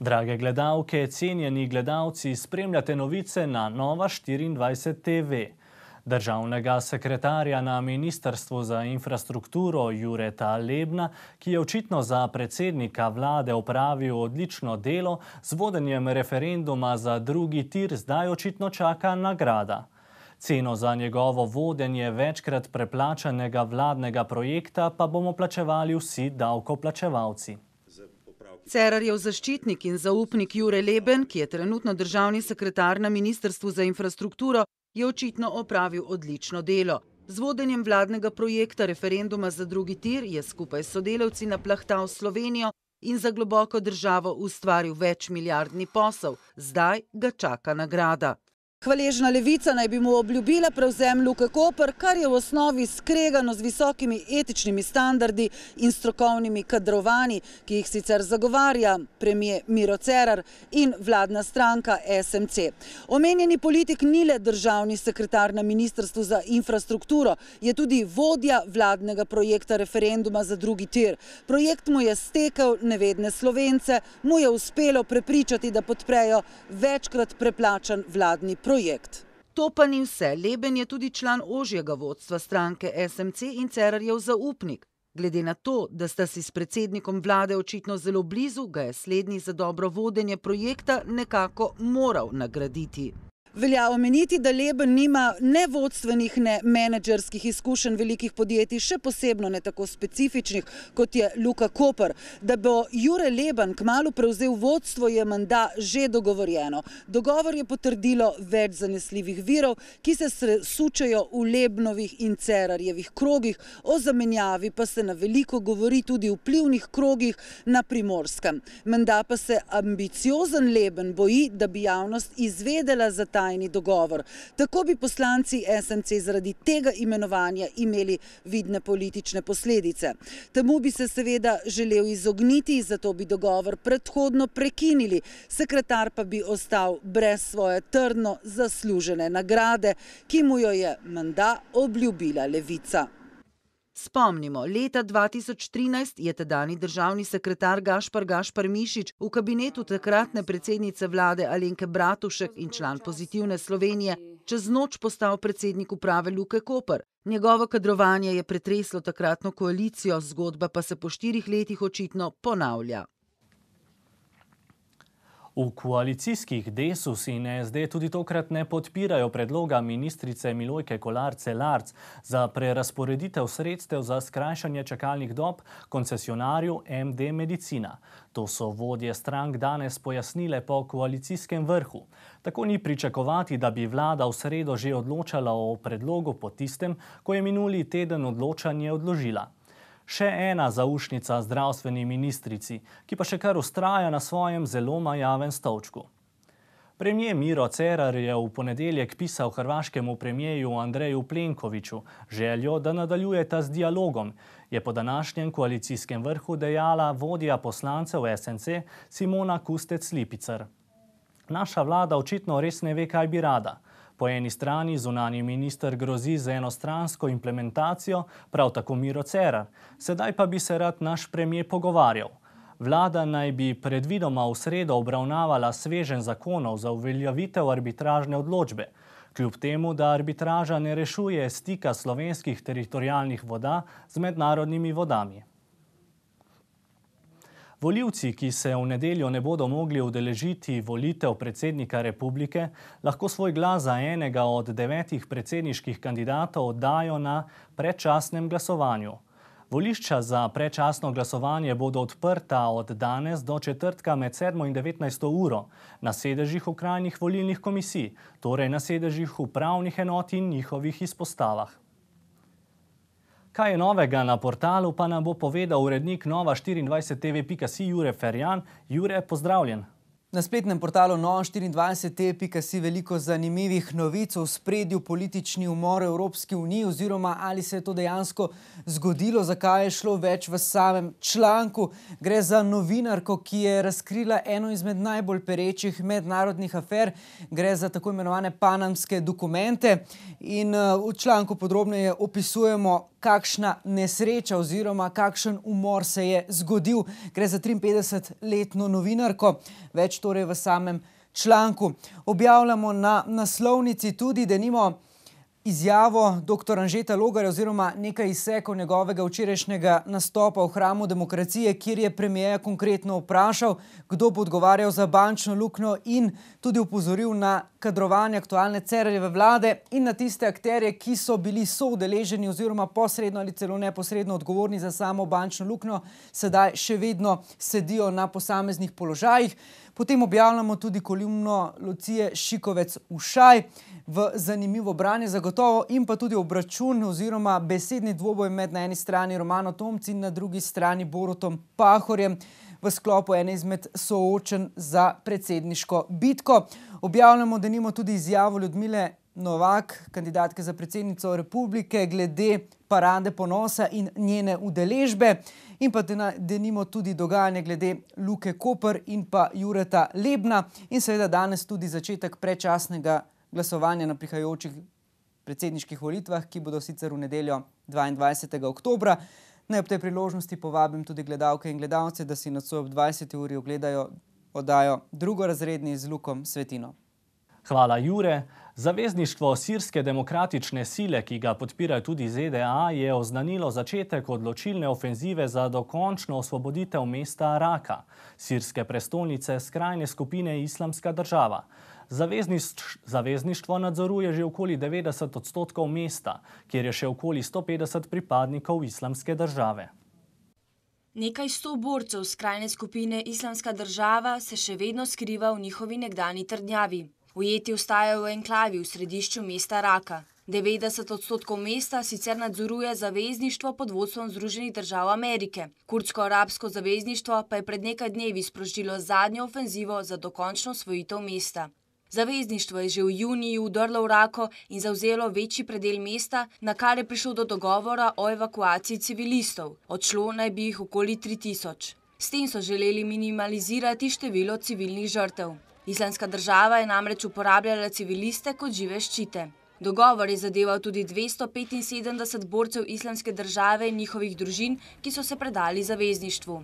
Drage gledalke, cenjeni gledalci, spremljate novice na Nova 24 TV. Državnega sekretarja na Ministrstvu za infrastrukturo Jureta Lebna, ki je očitno za predsednika vlade opravil odlično delo z vodenjem referenduma za drugi tir, zdaj očitno čaka nagrada. Ceno za njegovo vodenje večkrat preplačanega vladnega projekta pa bomo plačevali vsi davkoplačevalci. Cerarjev zaščitnik in zaupnik Jure Leben, ki je trenutno državni sekretar na Ministrstvu za infrastrukturo, je očitno opravil odlično delo. Z vodenjem vladnega projekta referenduma za drugi tir je skupaj s sodelavci naplahtal Slovenijo in za globoko državo ustvaril večmiljardni posel. Zdaj ga čaka nagrada. Hvaležna levica naj bi mu obljubila prevzem Luke Koper, kar je v osnovi skregano z visokimi etičnimi standardi in strokovnimi kadrovani, ki jih sicer zagovarja premije Miro Cerar in vladna stranka SMC. Omenjeni politik ni le državni sekretar na Ministrstvu za infrastrukturo, je tudi vodja vladnega projekta referenduma za drugi tir. Projekt mu je stekel nevedne slovence, mu je uspelo prepričati, da podprejo večkrat preplačan vladni projekt projekt. To pa ni vse. Leben je tudi član ožjega vodstva stranke SMC in Cerarjev zaupnik. Glede na to, da sta si s predsednikom vlade očitno zelo blizu, ga je slednji za dobro vodenje projekta nekako moral nagraditi. Velja omeniti, da Leben nima ne vodstvenih, ne menedžerskih izkušenj velikih podjetij, še posebno ne tako specifičnih, kot je Luka Koper. Da bo Jure Leben kmalo prevzel vodstvo, je menda že dogovorjeno. Dogovor je potrdilo več zanesljivih virov, ki se sučajo v Lebnovih in Cerarjevih krogih, o zamenjavi pa se na veliko govori tudi v plivnih krogih na Primorskem. Menda pa se ambiciozen Leben boji, da bi javnost izvedela za ta tajni dogovor. Tako bi poslanci SMC zaradi tega imenovanja imeli vidne politične posledice. Temu bi se seveda želel izogniti, zato bi dogovor predhodno prekinili. Sekretar pa bi ostal brez svoje trdno zaslužene nagrade, ki mu jo je menda obljubila Levica. Spomnimo, leta 2013 je tedani državni sekretar Gašpar Gašpar Mišič v kabinetu takratne predsednice vlade Alenke Bratušek in član pozitivne Slovenije čez noč postal predsednik uprave Luke Koper. Njegovo kadrovanje je pretreslo takratno koalicijo, zgodba pa se po štirih letih očitno ponavlja. V koalicijskih desus in SD tudi tokrat ne podpirajo predloga ministrice Milojke Kolarce Larc za prerasporeditev sredstev za skrajšanje čakalnih dob koncesionarju MD Medicina. To so vodje strank danes pojasnile po koalicijskem vrhu. Tako ni pričakovati, da bi vlada v sredo že odločala o predlogu po tistem, ko je minuli teden odločanje odložila še ena zaušnica zdravstveni ministrici, ki pa še kar ustraja na svojem zelo majavem stolčku. Premijer Miro Cerar je v ponedeljek pisal hrvaškemu premijeju Andreju Plenkoviču željo, da nadaljujeta z dialogom, je po današnjem koalicijskem vrhu dejala vodja poslancev SNC Simona Kustec Lipicer. Naša vlada očitno res ne ve, kaj bi rada. Po eni strani zunani minister grozi z enostransko implementacijo, prav tako Miro Cerar. Sedaj pa bi se rad naš premijer pogovarjal. Vlada naj bi predvidoma v sredo obravnavala svežen zakonov za uveljavitev arbitražne odločbe. Kljub temu, da arbitraža ne rešuje stika slovenskih teritorijalnih voda z mednarodnimi vodami. Voljivci, ki se v nedeljo ne bodo mogli udeležiti volitev predsednika republike, lahko svoj glas za enega od devetih predsedniških kandidatov dajo na predčasnem glasovanju. Volišča za predčasno glasovanje bodo odprta od danes do četrtka med 7 in 19 uro na sedežih okrajnih volilnih komisij, torej na sedežih upravnih enot in njihovih izpostavah. Kaj je novega na portalu, pa nam bo povedal urednik Nova 24TV.com, Jure Ferjan. Jure, pozdravljen. Na spletnem portalu Nova 24TV.com veliko zanimivih novic o spredju politični umor Evropske unije, oziroma ali se je to dejansko zgodilo, zakaj je šlo več v samem članku. Gre za novinarko, ki je razkrila eno izmed najbolj perečih mednarodnih afer, gre za tako imenovane panamske dokumente. In eh, v članku podrobneje opisujemo kakšna nesreča oziroma kakšen umor se je zgodil. Gre za 53-letno novinarko, več torej v samem članku. Objavljamo na naslovnici tudi, da nimamo. Izjavo dr. Anžeta Logar oziroma nekaj izsekov njegovega včerajšnjega nastopa v hramu demokracije, kjer je premijeja konkretno vprašal, kdo bo odgovarjal za bančno lukno in tudi upozoril na kadrovanje aktualne cererjeve vlade in na tiste akterje, ki so bili soudeleženi oziroma posredno ali celo neposredno odgovorni za samo bančno lukno, sedaj še vedno sedijo na posameznih položajih. Potem objavljamo tudi kolumno Lucije Šikovec Ušaj v zanimivo branje zagotovo in pa tudi obračun oziroma besedni dvoboj med na eni strani Romano Tomc in na drugi strani Borotom Pahorjem v sklopu ene izmed soočen za predsedniško bitko. Objavljamo, da nimo tudi izjavo Ljudmile Novak, kandidatke za predsednico republike, glede vsega, parade ponosa in njene udeležbe. In pa denimo tudi dogajanje glede Luke Koper in pa Jureta Lebna in seveda danes tudi začetek prečasnega glasovanja na prihajajočih predsedniških volitvah, ki bodo sicer v nedeljo 22. oktobra. Naj ob tej priložnosti povabim tudi gledalke in gledalce, da si nocoj ob 20. uri ogledajo, odajo drugorazredni z Lukom Svetino. Hvala, Jure. Zavezništvo sirske demokratične sile, ki ga podpirajo tudi ZDA, je oznanilo začetek odločilne ofenzive za dokončno osvoboditev mesta Raka, sirske prestolnice skrajne skupine Islamska država. Zavezništvo nadzoruje že okoli 90 odstotkov mesta, kjer je še okoli 150 pripadnikov Islamske države. Nekaj sto borcev skrajne skupine Islamska država se še vedno skriva v njihovi nekdani trdnjavi. Ujeti ostajajo v enklavi v središču mesta Raka. 90 odstotkov mesta sicer nadzoruje zavezništvo pod vodstvom Združenih držav Amerike. Kurdsko-arabsko zavezništvo pa je pred nekaj dnevi sprožilo zadnjo ofenzivo za dokončno osvojitev mesta. Zavezništvo je že v juniju udrlo v Rako in zauzelo večji predel mesta, na kar je prišlo do dogovora o evakuaciji civilistov. Odšlo naj bi jih okoli 3000. S tem so želeli minimalizirati število civilnih žrtev. Islamska država je namreč uporabljala civiliste kot žive ščite. Dogovor je zadeval tudi 275 borcev islamske države in njihovih družin, ki so se predali zavezništvu.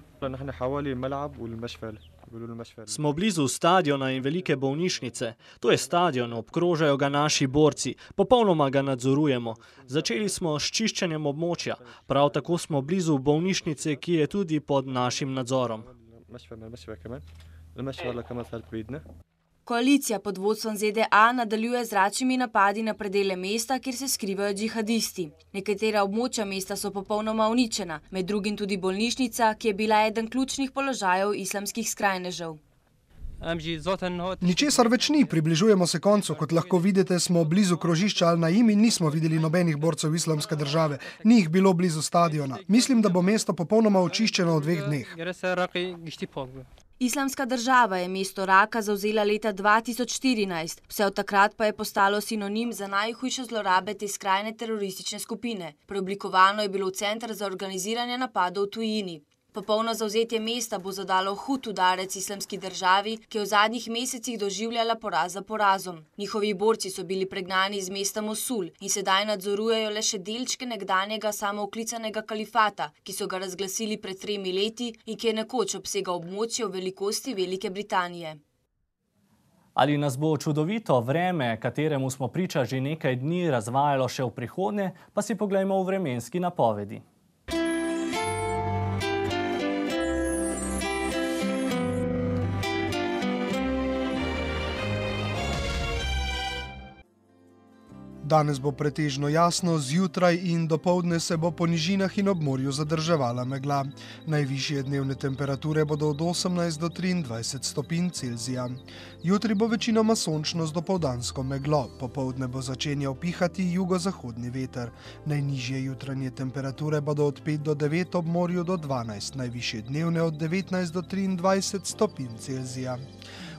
Smo blizu stadiona in velike bolnišnice. To je stadion, obkrožajo ga naši borci, popolnoma ga nadzorujemo. Začeli smo s čiščenjem območja, prav tako smo blizu bolnišnice, ki je tudi pod našim nadzorom. Mašfer, mašfer, mašfer, mašfer. Koalicija pod vodstvom ZDA nadaljuje z račnimi napadi na predele mesta, kjer se skrivajo džihadisti. Nekatera območja mesta so popolnoma uničena, med drugim tudi bolnišnica, ki je bila eden ključnih položajev islamskih skrajnežev. Ničesar več ni, približujemo se koncu. Kot lahko vidite, smo blizu krožišča Al-Naim in nismo videli nobenih borcev islamske države. Ni jih bilo blizu stadiona. Mislim, da bo mesto popolnoma očiščeno v dveh dneh. Islamska država je mesto Raka zauzela leta 2014, vse od takrat pa je postalo sinonim za najhujše zlorabe te skrajne teroristične skupine. Preoblikovano je bilo v center za organiziranje napadov v tujini. Popolno zauzetje mesta bo zadalo hud udarec islamski državi, ki je v zadnjih mesecih doživljala poraz za porazom. Njihovi borci so bili pregnani iz mesta Mosul in sedaj nadzorujejo le še delčke nekdanjega samooklicanega kalifata, ki so ga razglasili pred tremi leti in ki je nekoč obsegal območje v velikosti Velike Britanije. Ali nas bo čudovito vreme, kateremu smo priča že nekaj dni, razvajalo še v prihodnje, pa si poglejmo v vremenski napovedi. Danes bo pretežno jasno, zjutraj in dopoledne se bo po nižinah in obmorju zadrževala megla. Najvišje dnevne temperature bodo od 18 do 23 stopinj Celzija. Jutri bo večinoma sončno z dopoledansko meglo, popoldne bo začenjal pihati jugozahodni veter. Najnižje jutranje temperature bodo od 5 do 9 obmorju do 12, najvišje dnevne od 19 do 23 stopinj Celzija.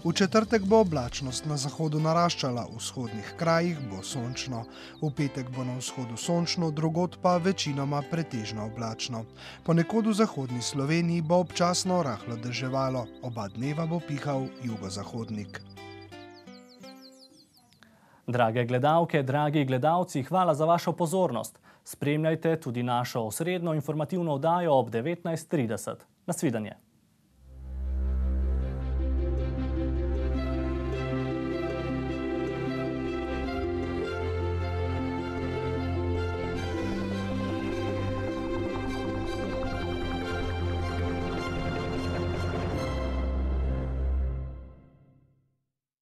V četrtek bo oblačnost na zahodu naraščala, v vzhodnih krajih bo sončno. V petek bo na vzhodu sončno, drugot pa večinoma pretežno oblačno. Ponekod v zahodni Sloveniji bo občasno rahlo deževalo, oba dneva bo pihal jugozahodnik. Drage gledalke, dragi gledalci, hvala za vašo pozornost. Spremljajte tudi našo osrednjo informativno oddajo ob 19.30. Nasvidenje.